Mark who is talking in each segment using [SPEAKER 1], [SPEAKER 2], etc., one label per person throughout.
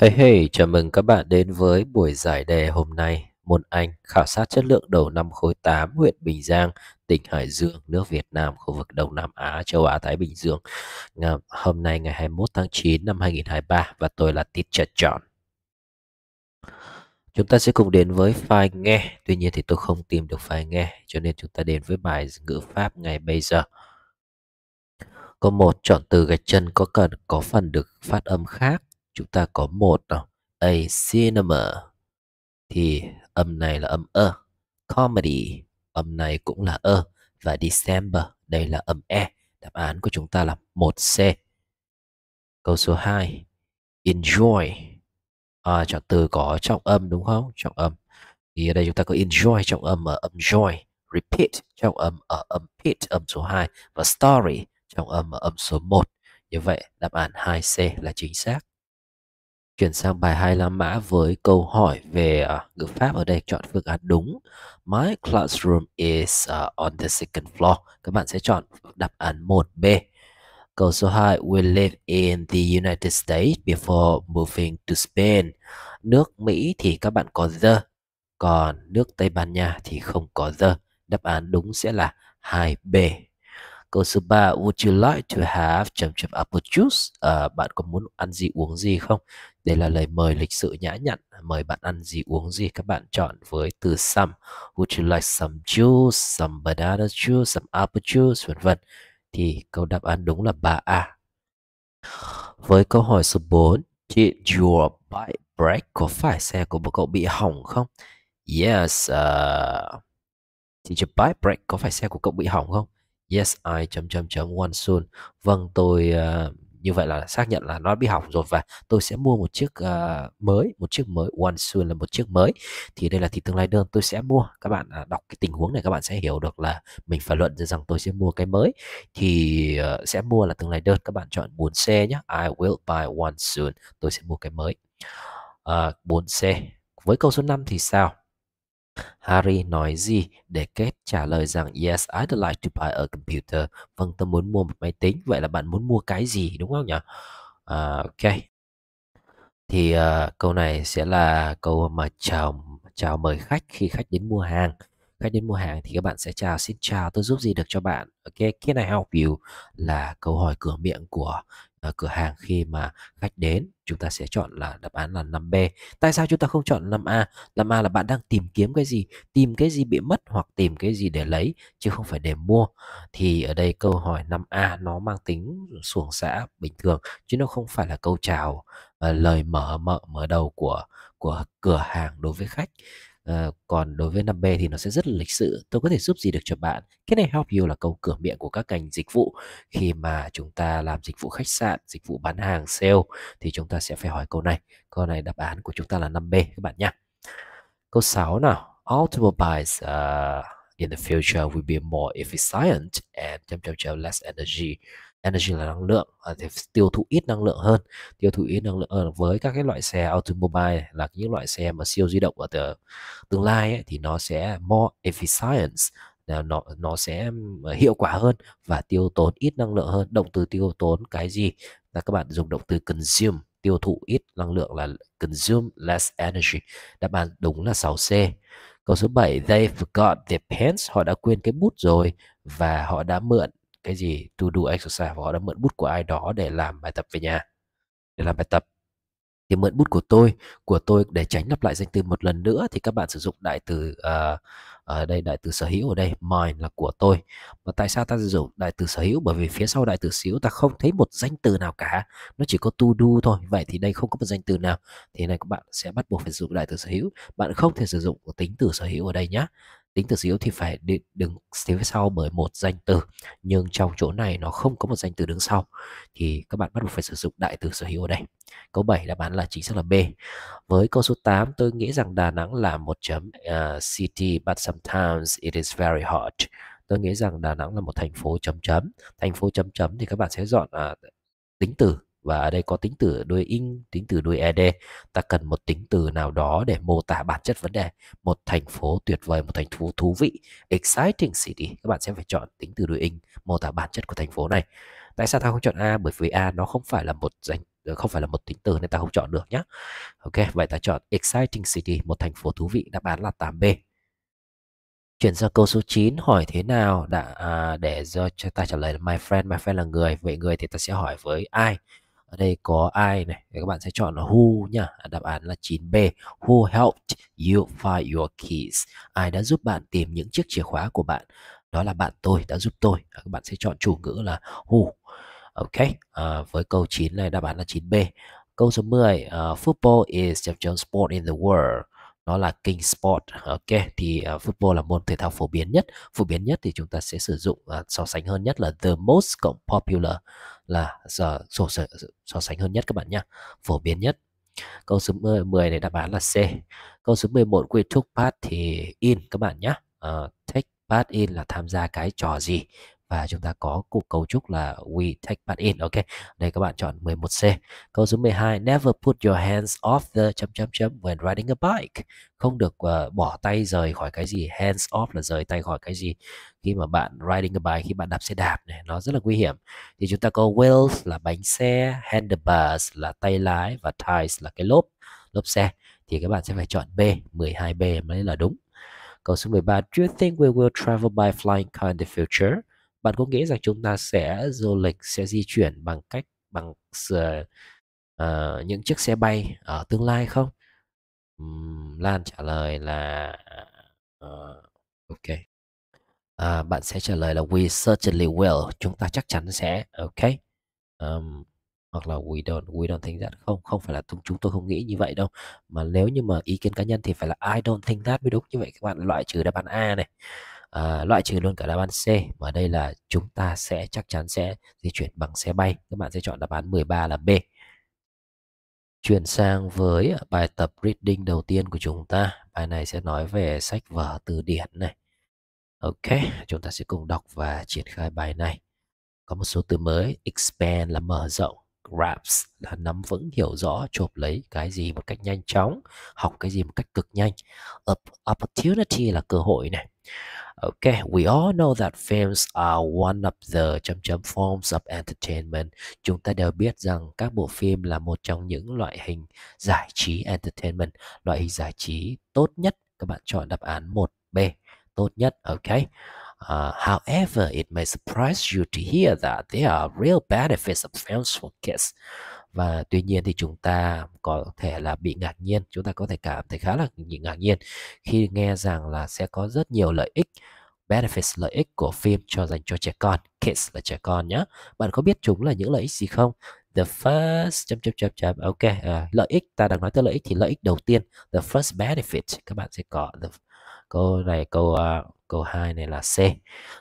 [SPEAKER 1] Hey hey, chào mừng các bạn đến với buổi giải đề hôm nay, môn Anh khảo sát chất lượng đầu năm khối 8 huyện Bình Giang, tỉnh Hải Dương, nước Việt Nam, khu vực Đông Nam Á, châu Á Thái Bình Dương. Hôm nay ngày 21 tháng 9 năm 2023 và tôi là Teacher John. Chúng ta sẽ cùng đến với file nghe, tuy nhiên thì tôi không tìm được file nghe, cho nên chúng ta đến với bài ngữ pháp ngày bây giờ. Câu 1. Chọn từ gạch chân có cần có phần được phát âm khác chúng ta có một a cinema thì âm này là âm ơ comedy âm này cũng là ơ và December đây là âm e đáp án của chúng ta là một c câu số 2 enjoy à, trọng từ có trọng âm đúng không trọng âm thì ở đây chúng ta có enjoy trọng âm ở âm joy repeat trọng âm ở âm pit âm số 2 và story trọng âm ở âm số 1 như vậy đáp án 2C là chính xác Chuyển sang bài 25 mã với câu hỏi về uh, ngữ pháp ở đây chọn phương án đúng. My classroom is uh, on the second floor. Các bạn sẽ chọn đáp án 1B. Câu số 2, we live in the United States before moving to Spain. Nước Mỹ thì các bạn có the, còn nước Tây Ban Nha thì không có the. Đáp án đúng sẽ là 2B. Câu số 3, would you like to have chấm chấm apple juice? À, bạn có muốn ăn gì uống gì không? Đây là lời mời lịch sự nhã nhặn, mời bạn ăn gì uống gì các bạn chọn với từ some. Would you like some juice, some banana juice, some apple juice, vân vân. Thì câu đáp án đúng là 3A. Với câu hỏi số 4, did your bike break? Có phải xe của cậu bị hỏng không? Yes, uh, did your bike break? Có phải xe của cậu bị hỏng không? Yes, I chấm chấm chấm one soon. Vâng, tôi uh, như vậy là xác nhận là nó bị hỏng rồi và tôi sẽ mua một chiếc uh, mới một chiếc mới one soon là một chiếc mới thì đây là thị tương lai đơn tôi sẽ mua các bạn uh, đọc cái tình huống này các bạn sẽ hiểu được là mình phải luận ra rằng tôi sẽ mua cái mới thì uh, sẽ mua là tương lai đơn các bạn chọn 4C nhé I will buy one soon tôi sẽ mua cái mới uh, ờ, 4C với câu số 5 thì sao Harry nói gì để Kate trả lời rằng Yes, I'd like to buy a computer. Vâng, tôi muốn mua một máy tính. Vậy là bạn muốn mua cái gì đúng không nhỉ? À, ok. Thì uh, câu này sẽ là câu mà chào chào mời khách khi khách đến mua hàng. Khách đến mua hàng thì các bạn sẽ chào xin chào tôi giúp gì được cho bạn. Ok, can I help you là câu hỏi cửa miệng của cửa hàng khi mà khách đến chúng ta sẽ chọn là đáp án là 5B. Tại sao chúng ta không chọn 5A? 5A là bạn đang tìm kiếm cái gì? Tìm cái gì bị mất hoặc tìm cái gì để lấy chứ không phải để mua. Thì ở đây câu hỏi 5A nó mang tính xuồng xã bình thường chứ nó không phải là câu chào ờ, lời mở mở mở đầu của của cửa hàng đối với khách Ờ, còn đối với 5B thì nó sẽ rất là lịch sự. Tôi có thể giúp gì được cho bạn? Can I help you là câu cửa miệng của các ngành dịch vụ. Khi mà chúng ta làm dịch vụ khách sạn, dịch vụ bán hàng, sale thì chúng ta sẽ phải hỏi câu này. Câu này đáp án của chúng ta là 5B các bạn nhé. Câu 6 nào. Automobiles uh, in the future will be more efficient and chấm chấm less energy energy là năng lượng à, thì tiêu thụ ít năng lượng hơn tiêu thụ ít năng lượng hơn. Ờ, với các cái loại xe automobile là những loại xe mà siêu di động ở từ, tương lai ấy, thì nó sẽ more efficient nó nó sẽ hiệu quả hơn và tiêu tốn ít năng lượng hơn động từ tiêu tốn cái gì là các bạn dùng động từ consume tiêu thụ ít năng lượng là consume less energy đáp án đúng là 6C câu số 7 they forgot their pens họ đã quên cái bút rồi và họ đã mượn cái gì to do exercise và họ đã mượn bút của ai đó để làm bài tập về nhà để làm bài tập thì mượn bút của tôi của tôi để tránh lặp lại danh từ một lần nữa thì các bạn sử dụng đại từ uh, ờ, ở ờ, đây đại từ sở hữu ở đây mine là của tôi mà tại sao ta sử dụng đại từ sở hữu bởi vì phía sau đại từ sở hữu ta không thấy một danh từ nào cả nó chỉ có to do thôi vậy thì đây không có một danh từ nào thì này các bạn sẽ bắt buộc phải sử dụng đại từ sở hữu bạn không thể sử dụng tính từ sở hữu ở đây nhé tính từ xíu thì phải đi đứng phía sau bởi một danh từ nhưng trong chỗ này nó không có một danh từ đứng sau thì các bạn bắt buộc phải sử dụng đại từ sở hữu ở đây câu 7 đáp án là chính xác là B với câu số 8 tôi nghĩ rằng Đà Nẵng là một chấm uh, city but sometimes it is very hot tôi nghĩ rằng Đà Nẵng là một thành phố chấm chấm thành phố chấm chấm thì các bạn sẽ dọn uh, tính từ và ở đây có tính từ đuôi in tính từ đuôi ed ta cần một tính từ nào đó để mô tả bản chất vấn đề một thành phố tuyệt vời một thành phố thú vị exciting city các bạn sẽ phải chọn tính từ đuôi in mô tả bản chất của thành phố này tại sao ta không chọn a bởi vì a nó không phải là một danh ờ, không phải là một tính từ nên ta không chọn được nhé ok vậy ta chọn exciting city một thành phố thú vị đáp án là 8b Chuyển sang câu số 9 hỏi thế nào đã à, để cho ta trả lời là my friend, my friend là người, vậy người thì ta sẽ hỏi với ai? ở đây có ai này các bạn sẽ chọn là who nhá đáp án là 9B who helped you find your keys ai đã giúp bạn tìm những chiếc chìa khóa của bạn đó là bạn tôi đã giúp tôi à, các bạn sẽ chọn chủ ngữ là who ok à, với câu 9 này đáp án là 9B câu số 10 uh, à, football is the best sport in the world nó là King Sport. Ok thì uh, football là môn thể thao phổ biến nhất. Phổ biến nhất thì chúng ta sẽ sử dụng uh, so sánh hơn nhất là the most cộng popular là so, so, so, so sánh hơn nhất các bạn nhá. Phổ biến nhất. Câu số 10, 10 này đáp án là C. Câu số 11 we took part thì in các bạn nhá. Uh, take part in là tham gia cái trò gì và chúng ta có cụ cấu trúc là we take part in ok đây các bạn chọn 11C câu số 12 never put your hands off the chấm chấm chấm when riding a bike không được uh, bỏ tay rời khỏi cái gì hands off là rời tay khỏi cái gì khi mà bạn riding a bike khi bạn đạp xe đạp này nó rất là nguy hiểm thì chúng ta có wheels là bánh xe handlebars là tay lái và tires là cái lốp lốp xe thì các bạn sẽ phải chọn B 12B mới là đúng Câu số 13 Do you think we will travel by flying car in the future? bạn có nghĩ rằng chúng ta sẽ du lịch sẽ di chuyển bằng cách bằng uh, những chiếc xe bay ở tương lai không um, Lan trả lời là uh, ok à, bạn sẽ trả lời là we certainly will chúng ta chắc chắn sẽ ok um, hoặc là we don't we don't think that không không phải là chúng tôi không nghĩ như vậy đâu mà nếu như mà ý kiến cá nhân thì phải là I don't think that mới đúng như vậy các bạn loại trừ đáp án A này à, loại trừ luôn cả đáp án C mà đây là chúng ta sẽ chắc chắn sẽ di chuyển bằng xe bay các bạn sẽ chọn đáp án 13 là B chuyển sang với bài tập reading đầu tiên của chúng ta bài này sẽ nói về sách vở từ điển này ok chúng ta sẽ cùng đọc và triển khai bài này có một số từ mới expand là mở rộng grasp là nắm vững hiểu rõ chộp lấy cái gì một cách nhanh chóng học cái gì một cách cực nhanh opportunity là cơ hội này Okay, we all know that films are one of the chấm chấm forms of entertainment. Chúng ta đều biết rằng các bộ phim là một trong những loại hình giải trí entertainment, loại hình giải trí tốt nhất. Các bạn chọn đáp án 1B, tốt nhất. Okay. Uh, however, it may surprise you to hear that there are real benefits of films for kids và tuy nhiên thì chúng ta có thể là bị ngạc nhiên chúng ta có thể cảm thấy khá là ngạc nhiên khi nghe rằng là sẽ có rất nhiều lợi ích benefits lợi ích của phim cho dành cho trẻ con kids là trẻ con nhá bạn có biết chúng là những lợi ích gì không the first chấm chấm chấm chấm ok à, lợi ích ta đang nói tới lợi ích thì lợi ích đầu tiên the first benefit các bạn sẽ có the, câu này câu uh, câu hai này là C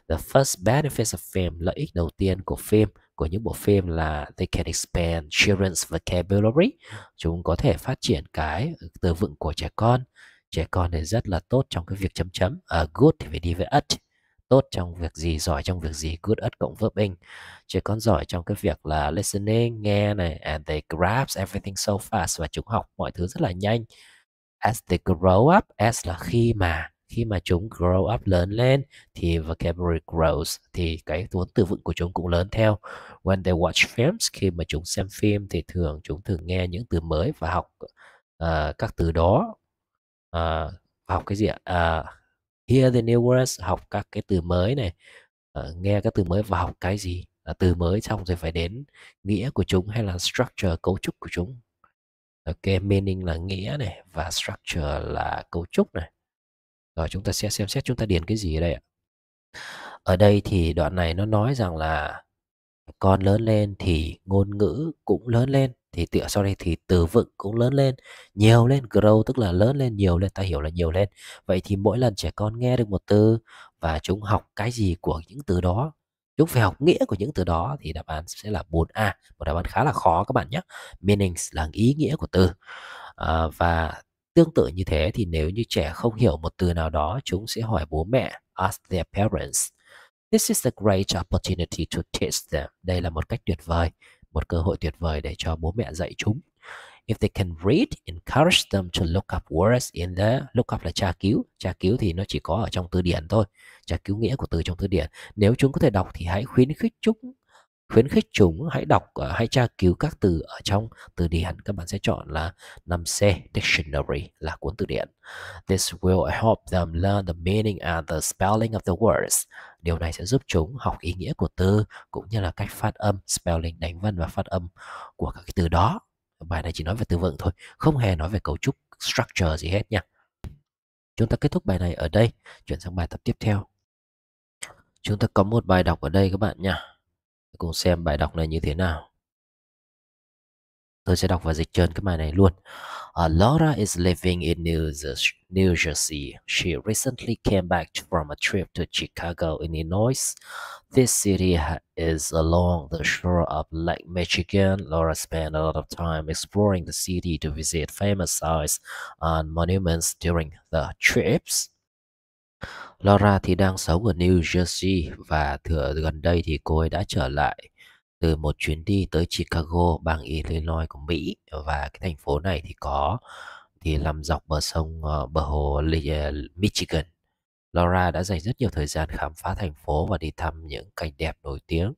[SPEAKER 1] the first benefits of film lợi ích đầu tiên của phim của những bộ phim là they can expand children's vocabulary chúng có thể phát triển cái từ vựng của trẻ con trẻ con thì rất là tốt trong cái việc chấm chấm ở à, uh, good thì phải đi với at tốt trong việc gì giỏi trong việc gì good at cộng verb in trẻ con giỏi trong cái việc là listening nghe này and they grasp everything so fast và chúng học mọi thứ rất là nhanh as they grow up as là khi mà khi mà chúng grow up lớn lên thì vocabulary grows thì cái vốn từ vựng của chúng cũng lớn theo when they watch films khi mà chúng xem phim thì thường chúng thường nghe những từ mới và học uh, các từ đó uh, học cái gì ạ uh, hear the new words học các cái từ mới này uh, nghe các từ mới và học cái gì uh, từ mới xong rồi phải đến nghĩa của chúng hay là structure cấu trúc của chúng ok meaning là nghĩa này và structure là cấu trúc này rồi chúng ta sẽ xem xét chúng ta điền cái gì ở đây ạ. Ở đây thì đoạn này nó nói rằng là con lớn lên thì ngôn ngữ cũng lớn lên thì tựa sau đây thì từ vựng cũng lớn lên nhiều lên grow tức là lớn lên nhiều lên ta hiểu là nhiều lên vậy thì mỗi lần trẻ con nghe được một từ và chúng học cái gì của những từ đó chúng phải học nghĩa của những từ đó thì đáp án sẽ là 4A một đáp án khá là khó các bạn nhé meanings là ý nghĩa của từ à, và Tương tự như thế thì nếu như trẻ không hiểu một từ nào đó, chúng sẽ hỏi bố mẹ, ask their parents. This is a great opportunity to teach them. Đây là một cách tuyệt vời, một cơ hội tuyệt vời để cho bố mẹ dạy chúng. If they can read, encourage them to look up words in the look up là tra cứu. Tra cứu thì nó chỉ có ở trong từ điển thôi. Tra cứu nghĩa của từ trong từ điển. Nếu chúng có thể đọc thì hãy khuyến khích chúng khuyến khích chúng hãy đọc ờ, hãy tra cứu các từ ở trong từ điển các bạn sẽ chọn là 5C dictionary là cuốn từ điển this will help them learn the meaning and the spelling of the words điều này sẽ giúp chúng học ý nghĩa của từ cũng như là cách phát âm spelling đánh vần và phát âm của các cái từ đó bài này chỉ nói về từ vựng thôi không hề nói về cấu trúc structure gì hết nha chúng ta kết thúc bài này ở đây chuyển sang bài tập tiếp theo chúng ta có một bài đọc ở đây các bạn nha cùng xem bài đọc này như thế nào. Tôi sẽ đọc và dịch trơn cái bài này luôn. Uh, Laura is living in New, New Jersey. She recently came back from a trip to Chicago, Illinois. This city is along the shore of Lake Michigan. Laura spent a lot of time exploring the city to visit famous sites and monuments during the trips. Laura thì đang sống ở New Jersey và thừa gần đây thì cô ấy đã trở lại từ một chuyến đi tới Chicago, bang Illinois của Mỹ và cái thành phố này thì có thì nằm dọc bờ sông ờ, bờ hồ ờ, Michigan. Laura đã dành rất nhiều thời gian khám phá thành phố và đi thăm những cảnh đẹp nổi tiếng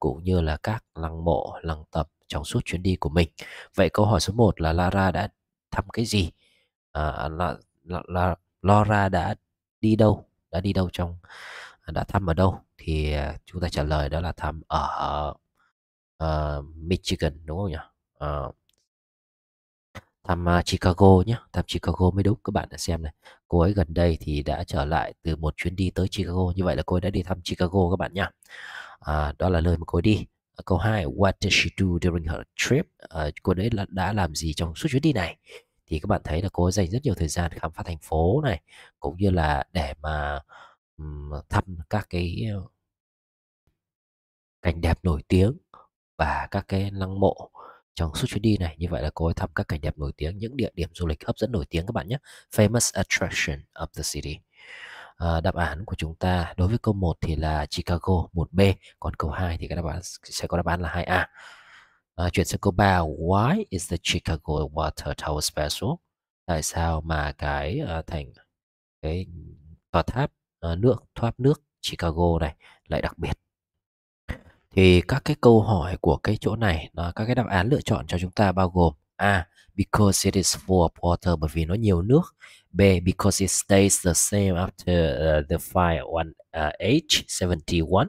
[SPEAKER 1] cũng như là các lăng mộ, lăng tập trong suốt chuyến đi của mình. Vậy câu hỏi số 1 là Lara đã thăm cái gì? À, là, là, là, Laura đã đi đâu đã đi đâu trong à, đã thăm ở đâu thì à, chúng ta trả lời đó là thăm ở uh, Michigan đúng không nhỉ uh, thăm uh, Chicago nhé thăm Chicago mới đúng các bạn đã xem này cô ấy gần đây thì đã trở lại từ một chuyến đi tới Chicago như vậy là cô ấy đã đi thăm Chicago các bạn nhá à, đó là lời mà cô ấy đi câu 2 what did she do during her trip à, cô ấy đã, đã làm gì trong suốt chuyến đi này thì các bạn thấy là cô ấy dành rất nhiều thời gian khám phá thành phố này cũng như là để mà thăm các cái ờ, cảnh đẹp nổi tiếng và các cái lăng mộ trong suốt chuyến đi này như vậy là cô ấy thăm các cảnh đẹp nổi tiếng những địa điểm du lịch hấp dẫn nổi tiếng các bạn nhé famous attraction of the city à, đáp án của chúng ta đối với câu 1 thì là Chicago 1B còn câu 2 thì các đáp án sẽ có đáp án là 2A à, ờ, chuyển sang câu 3 why is the Chicago Water Tower special tại sao mà cái uh, thành cái tòa tháp uh, nước thoát nước Chicago này lại đặc biệt thì các cái câu hỏi của cái chỗ này là các cái đáp án lựa chọn cho chúng ta bao gồm a because it is full of water bởi vì nó nhiều nước b because it stays the same after uh, the fire on uh, age 71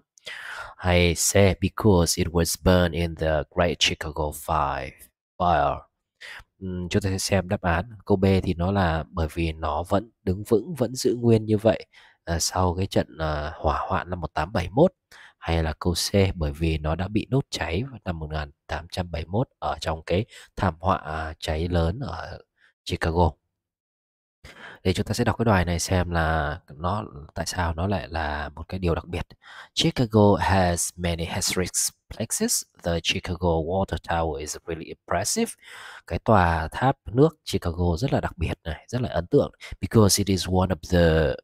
[SPEAKER 1] I say because it was burned in the Great Chicago Fire. fire. Uhm, chúng ta sẽ xem đáp án câu B thì nó là bởi vì nó vẫn đứng vững vẫn giữ nguyên như vậy à, sau cái trận à, hỏa hoạn năm 1871 hay là câu C bởi vì nó đã bị đốt cháy vào năm 1871 ở trong cái thảm họa à, cháy lớn ở Chicago thì chúng ta sẽ đọc cái bài này xem là nó tại sao nó lại là một cái điều đặc biệt. Chicago has many historic plexes. The Chicago Water Tower is really impressive. Cái tòa tháp nước Chicago rất là đặc biệt này, rất là ấn tượng because it is one of the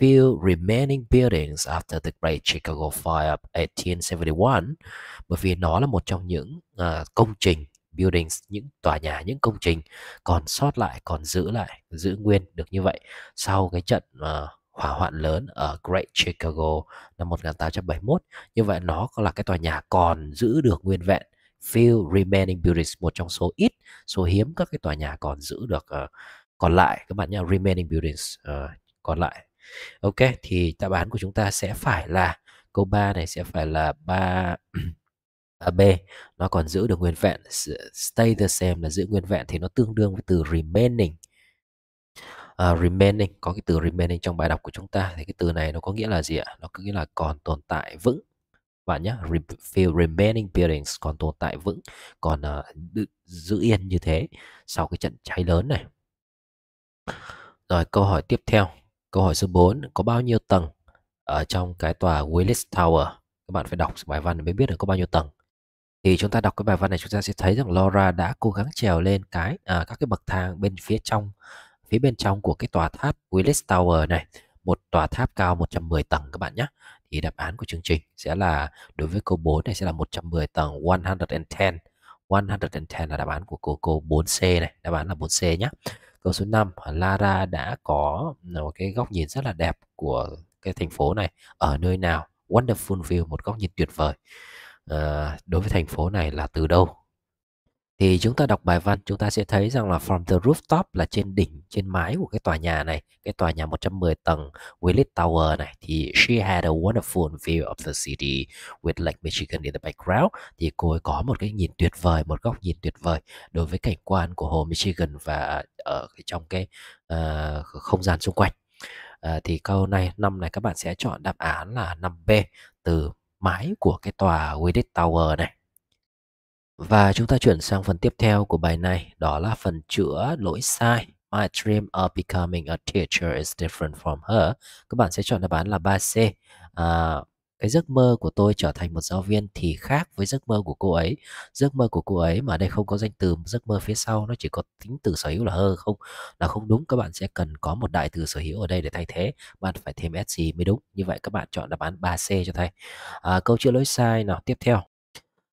[SPEAKER 1] few remaining buildings after the Great Chicago Fire of 1871 bởi vì nó là một trong những uh, công trình buildings những tòa nhà những công trình còn sót lại còn giữ lại giữ nguyên được như vậy sau cái trận uh, hỏa hoạn lớn ở Great Chicago năm 1871 như vậy nó là cái tòa nhà còn giữ được nguyên vẹn few remaining buildings một trong số ít số hiếm các cái tòa nhà còn giữ được uh, còn lại các bạn nhá remaining buildings uh, còn lại ok thì đáp án của chúng ta sẽ phải là câu 3 này sẽ phải là ba à, B nó còn giữ được nguyên vẹn stay the same là giữ nguyên vẹn thì nó tương đương với từ remaining uh, remaining có cái từ remaining trong bài đọc của chúng ta thì cái từ này nó có nghĩa là gì ạ nó có nghĩa là còn tồn tại vững bạn nhé feel remaining buildings còn tồn tại vững còn uh, giữ yên như thế sau cái trận cháy lớn này rồi câu hỏi tiếp theo câu hỏi số 4 có bao nhiêu tầng ở trong cái tòa Willis Tower các bạn phải đọc bài văn để mới biết được có bao nhiêu tầng thì chúng ta đọc cái bài văn này chúng ta sẽ thấy rằng Laura đã cố gắng trèo lên cái à, các cái bậc thang bên phía trong phía bên trong của cái tòa tháp Willis Tower này một tòa tháp cao 110 tầng các bạn nhé thì đáp án của chương trình sẽ là đối với câu 4 này sẽ là 110 tầng 110 110 là đáp án của cô cô 4C này đáp án là 4C nhé câu số 5 Lara đã có một cái góc nhìn rất là đẹp của cái thành phố này ở nơi nào wonderful view một góc nhìn tuyệt vời Ờ, đối với thành phố này là từ đâu thì chúng ta đọc bài văn chúng ta sẽ thấy rằng là from the rooftop là trên đỉnh trên mái của cái tòa nhà này cái tòa nhà 110 tầng Willis Tower này thì she had a wonderful view of the city with Lake Michigan in the background thì cô ấy có một cái nhìn tuyệt vời một góc nhìn tuyệt vời đối với cảnh quan của hồ Michigan và ở trong cái uh, không gian xung quanh uh, thì câu này năm này các bạn sẽ chọn đáp án là 5B từ mãi của cái tòa Willis Tower này. Và chúng ta chuyển sang phần tiếp theo của bài này, đó là phần chữa lỗi sai. My dream of becoming a teacher is different from her. Các bạn sẽ chọn đáp án là 3C. À, cái giấc mơ của tôi trở thành một giáo viên thì khác với giấc mơ của cô ấy giấc mơ của cô ấy mà ở đây không có danh từ giấc mơ phía sau nó chỉ có tính từ sở hữu là hơ không là không đúng các bạn sẽ cần có một đại từ sở hữu ở đây để thay thế bạn phải thêm sc mới đúng như vậy các bạn chọn đáp án 3c cho thầy à, câu chữa lỗi sai nào tiếp theo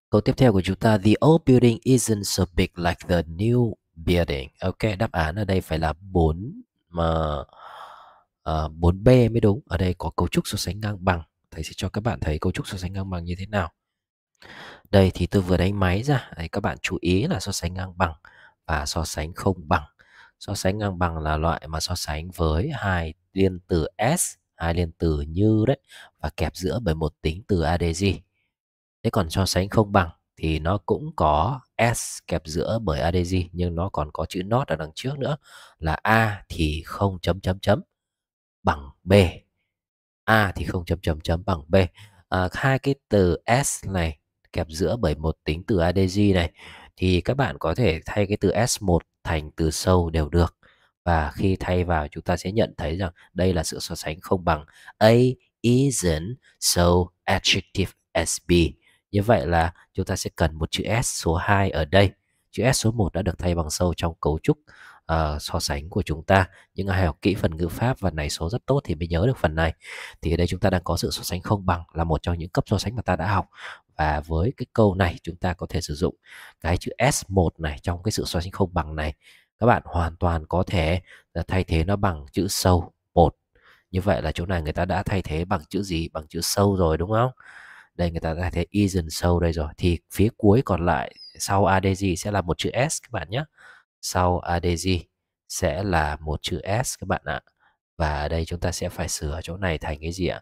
[SPEAKER 1] câu tiếp theo của chúng ta the old building isn't so big like the new building ok đáp án ở đây phải là 4 mà uh, 4B mới đúng ở đây có cấu trúc so sánh ngang bằng thầy sẽ cho các bạn thấy cấu trúc so sánh ngang bằng như thế nào đây thì tôi vừa đánh máy ra đấy, các bạn chú ý là so sánh ngang bằng và so sánh không bằng so sánh ngang bằng là loại mà so sánh với hai liên từ s hai liên từ như đấy và kẹp giữa bởi một tính từ adg thế còn so sánh không bằng thì nó cũng có s kẹp giữa bởi adg nhưng nó còn có chữ not ở đằng trước nữa là a thì không chấm chấm chấm bằng b A thì không chấm chấm chấm bằng B à, hai cái từ S này kẹp giữa bởi một tính từ ADG này thì các bạn có thể thay cái từ S1 thành từ sâu đều được và khi thay vào chúng ta sẽ nhận thấy rằng đây là sự so sánh không bằng A isn't so adjective as B như vậy là chúng ta sẽ cần một chữ S số 2 ở đây chữ S số 1 đã được thay bằng sâu trong cấu trúc uh, so sánh của chúng ta những ai học kỹ phần ngữ pháp và này số rất tốt thì mới nhớ được phần này thì ở đây chúng ta đang có sự so sánh không bằng là một trong những cấp so sánh mà ta đã học và với cái câu này chúng ta có thể sử dụng cái chữ S1 này trong cái sự so sánh không bằng này các bạn hoàn toàn có thể là thay thế nó bằng chữ sâu một như vậy là chỗ này người ta đã thay thế bằng chữ gì bằng chữ sâu rồi đúng không đây người ta đã thay thế isn't sâu đây rồi thì phía cuối còn lại sau adg sẽ là một chữ s các bạn nhé sau adg sẽ là một chữ s các bạn ạ và ở đây chúng ta sẽ phải sửa chỗ này thành cái gì ạ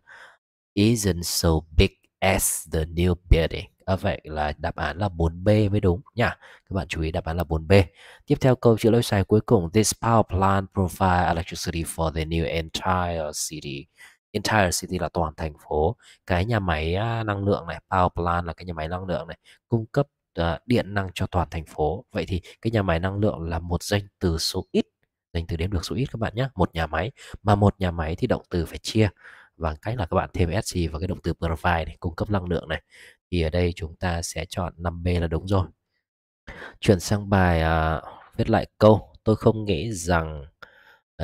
[SPEAKER 1] isn't so big as the new building à, vậy là đáp án là 4B mới đúng nha các bạn chú ý đáp án là 4B tiếp theo câu chữ lỗi sai cuối cùng this power plant provide electricity for the new entire city entire city là toàn thành phố cái nhà máy năng lượng này power plant là cái nhà máy năng lượng này cung cấp Ờ, điện năng cho toàn thành phố vậy thì cái nhà máy năng lượng là một danh từ số ít danh từ đếm được số ít các bạn nhé một nhà máy mà một nhà máy thì động từ phải chia bằng cách là các bạn thêm sc vào cái động từ provide này, cung cấp năng lượng này thì ở đây chúng ta sẽ chọn 5b là đúng rồi chuyển sang bài uh, viết lại câu tôi không nghĩ rằng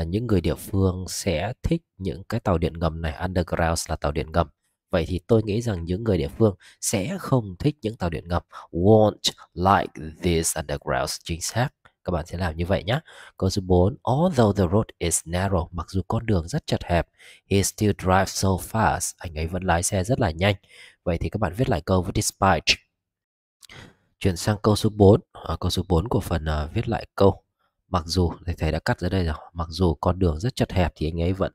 [SPEAKER 1] uh, những người địa phương sẽ thích những cái tàu điện ngầm này underground là tàu điện ngầm vậy thì tôi nghĩ rằng những người địa phương sẽ không thích những tàu điện ngầm won't like this underground chính xác các bạn sẽ làm như vậy nhé. Câu số 4, although the road is narrow, mặc dù con đường rất chật hẹp, he still drives so fast, anh ấy vẫn lái xe rất là nhanh. Vậy thì các bạn viết lại câu với despite. Chuyển sang câu số 4, à, câu số 4 của phần uh, viết lại câu. Mặc dù, thầy, thầy đã cắt ra đây rồi, mặc dù con đường rất chật hẹp thì anh ấy vẫn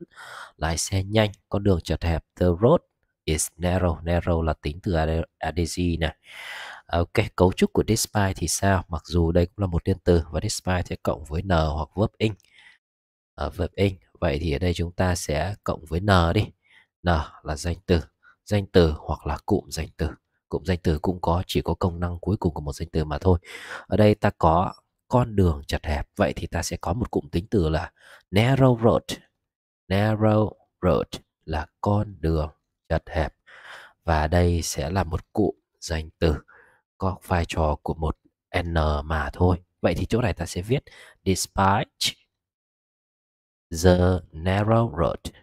[SPEAKER 1] lái xe nhanh, con đường chật hẹp, the road is narrow narrow là tính từ adg này ok cấu trúc của despite thì sao mặc dù đây cũng là một liên từ và despite sẽ cộng với n hoặc verb in ở à, verb in vậy thì ở đây chúng ta sẽ cộng với n đi n là danh từ danh từ hoặc là cụm danh từ cụm danh từ cũng có chỉ có công năng cuối cùng của một danh từ mà thôi ở đây ta có con đường chật hẹp vậy thì ta sẽ có một cụm tính từ là narrow road narrow road là con đường chật hẹp và đây sẽ là một cụm danh từ có vai trò của một n mà thôi. Vậy thì chỗ này ta sẽ viết despite the narrow road.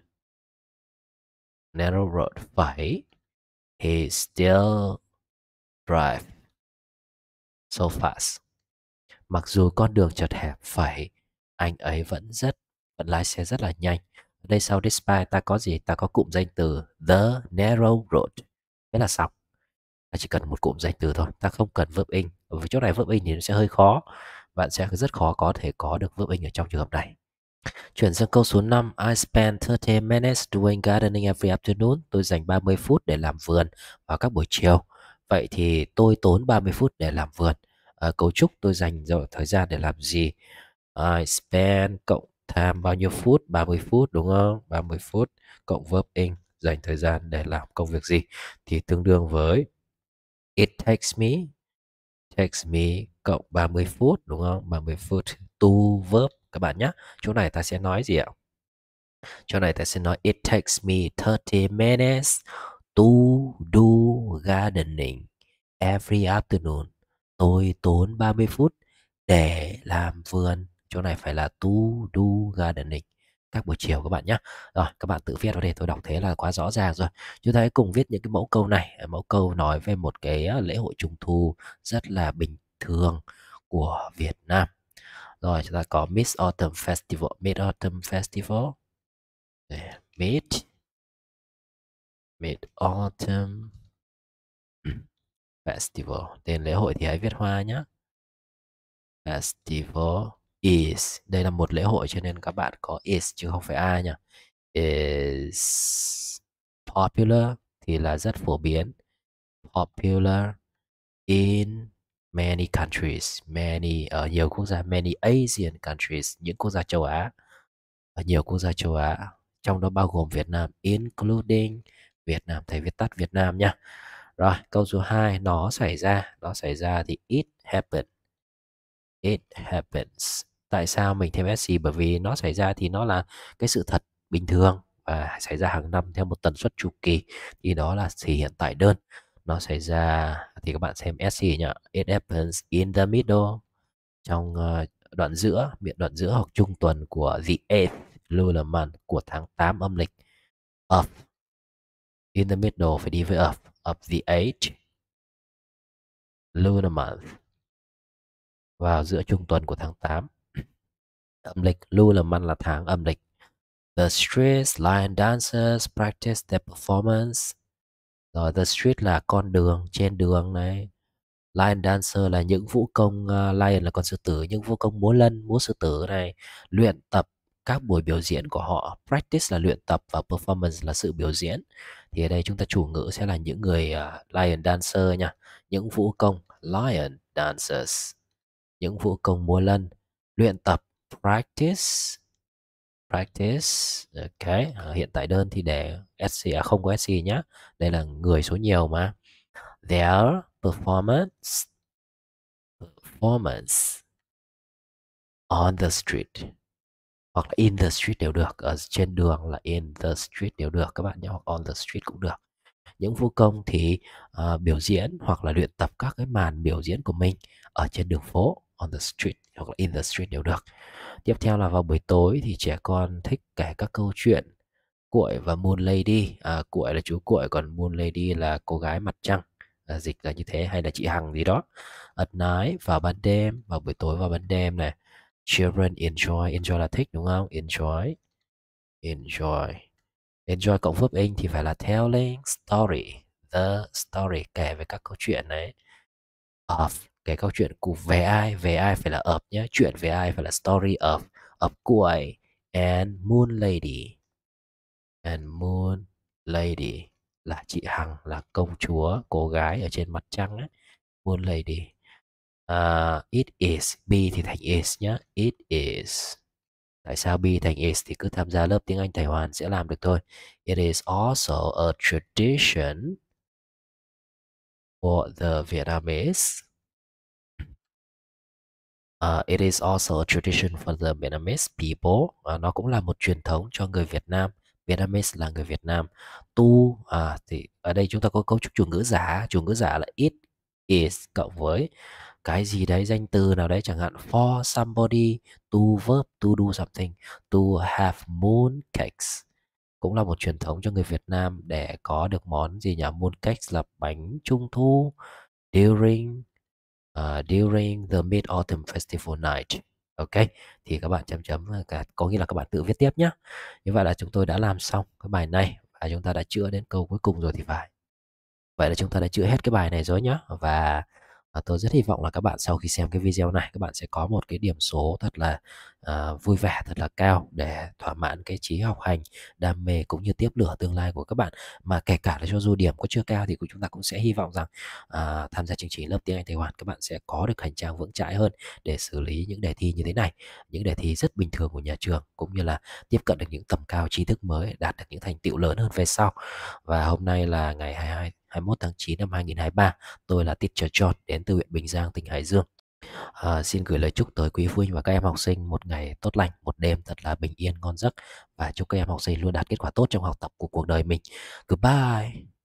[SPEAKER 1] Narrow road phải he still drive so fast. Mặc dù con đường chật hẹp phải anh ấy vẫn rất vẫn lái xe rất là nhanh đây sau despite ta có gì ta có cụm danh từ the narrow road thế là xong ta chỉ cần một cụm danh từ thôi ta không cần verb in ở chỗ này verb in thì nó sẽ hơi khó bạn sẽ rất khó có thể có được verb in ở trong trường hợp này Chuyển sang câu số 5 I spend 30 minutes doing gardening every afternoon Tôi dành 30 phút để làm vườn vào các buổi chiều Vậy thì tôi tốn 30 phút để làm vườn à, Cấu trúc tôi dành rồi thời gian để làm gì I spend cộng time bao nhiêu phút 30 phút đúng không 30 phút cộng verb in dành thời gian để làm công việc gì thì tương đương với it takes me takes me cộng 30 phút đúng không 30 phút to verb các bạn nhé chỗ này ta sẽ nói gì ạ chỗ này ta sẽ nói it takes me 30 minutes to do gardening every afternoon tôi tốn 30 phút để làm vườn chỗ này phải là to do gardening các buổi chiều các bạn nhé rồi các bạn tự viết vào đây tôi đọc thế là quá rõ ràng rồi chúng ta hãy cùng viết những cái mẫu câu này mẫu câu nói về một cái ờ, lễ hội trung thu rất là bình thường của Việt Nam rồi chúng ta có Mid Autumn Festival Mid Autumn Festival Mid Mid Autumn ừ, Festival tên lễ hội thì hãy viết hoa nhé Festival is đây là một lễ hội cho nên các bạn có is chứ không phải a nhỉ is popular thì là rất phổ biến popular in many countries many ở nhiều quốc gia many Asian countries những quốc gia châu Á ở nhiều quốc gia châu Á trong đó bao gồm Việt Nam including Việt Nam thầy viết tắt Việt Nam nhá rồi câu số 2 nó xảy ra nó xảy ra thì it happen it happens tại sao mình thêm SC bởi vì nó xảy ra thì nó là cái sự thật bình thường và xảy ra hàng năm theo một tần suất chu kỳ thì đó là thì hiện tại đơn nó xảy ra thì các bạn xem SC nhá it happens in the middle trong ờ, đoạn giữa miệng đoạn giữa hoặc trung tuần của the eighth lunar month của tháng 8 âm lịch of in the middle phải đi với of of the eighth lunar month vào giữa trung tuần của tháng 8 âm lịch Lu là man là tháng âm lịch The street lion dancers practice their performance rồi the street là con đường trên đường này Lion Dancer là những vũ công uh, Lion là con sư tử những vũ công múa lân múa sư tử này luyện tập các buổi biểu diễn của họ practice là luyện tập và performance là sự biểu diễn thì ở đây chúng ta chủ ngữ sẽ là những người uh, Lion Dancer nha những vũ công Lion Dancers những vũ công múa lân luyện tập practice practice ok à, hiện tại đơn thì để sc à, không có sc nhá đây là người số nhiều mà their performance performance on the street hoặc là in the street đều được ở trên đường là in the street đều được các bạn nhé hoặc on the street cũng được những vũ công thì uh, biểu diễn hoặc là luyện tập các cái màn biểu diễn của mình ở trên đường phố on the street hoặc là in the street đều được tiếp theo là vào buổi tối thì trẻ con thích kể các câu chuyện cuội và moon lady à, cuội là chú cuội còn moon lady là cô gái mặt trăng à, dịch là như thế hay là chị hằng gì đó at night vào ban đêm vào buổi tối vào ban đêm này children enjoy enjoy là thích đúng không enjoy enjoy enjoy cộng phước in thì phải là telling story the story kể về các câu chuyện đấy of cái câu chuyện của về ai về ai phải là of nhé chuyện về ai phải là story of of cô and moon lady and moon lady là chị hằng là công chúa cô gái ở trên mặt trăng ấy. moon lady uh, it is b thì thành is nhé it is tại sao b thành is thì cứ tham gia lớp tiếng anh thầy hoàn sẽ làm được thôi it is also a tradition for the vietnamese Uh, it is also a tradition for the Vietnamese people. Uh, nó cũng là một truyền thống cho người Việt Nam. Vietnamese là người Việt Nam. Tu à, thì ở đây chúng ta có cấu trúc chủ ngữ giả. Chủ ngữ giả là it is cộng với cái gì đấy danh từ nào đấy chẳng hạn for somebody to verb to do something to have moon cakes cũng là một truyền thống cho người Việt Nam để có được món gì nhỉ moon cakes là bánh trung thu during Ờ, during the mid autumn festival night ok thì các bạn chấm chấm ờ, cả có nghĩa là các bạn tự viết tiếp nhé như vậy là chúng tôi đã làm xong cái bài này và chúng ta đã chữa đến câu cuối cùng rồi thì phải vậy là chúng ta đã chữa hết cái bài này rồi nhé và à, tôi rất hy vọng là các bạn sau khi xem cái video này các bạn sẽ có một cái điểm số thật là à, vui vẻ thật là cao để thỏa mãn cái trí học hành đam mê cũng như tiếp lửa tương lai của các bạn mà kể cả là cho dù điểm có chưa cao thì chúng ta cũng sẽ hy vọng rằng à, tham gia chương trình lớp tiếng Anh Tây Hoàn các bạn sẽ có được hành trang vững chãi hơn để xử lý những đề thi như thế này những đề thi rất bình thường của nhà trường cũng như là tiếp cận được những tầm cao tri thức mới đạt được những thành tựu lớn hơn về sau và hôm nay là ngày 22 21 tháng 9 năm 2023. Tôi là Teacher John đến từ huyện Bình Giang, tỉnh Hải Dương. À, xin gửi lời chúc tới quý phụ huynh và các em học sinh một ngày tốt lành, một đêm thật là bình yên, ngon giấc và chúc các em học sinh luôn đạt kết quả tốt trong học tập của cuộc đời mình. Goodbye.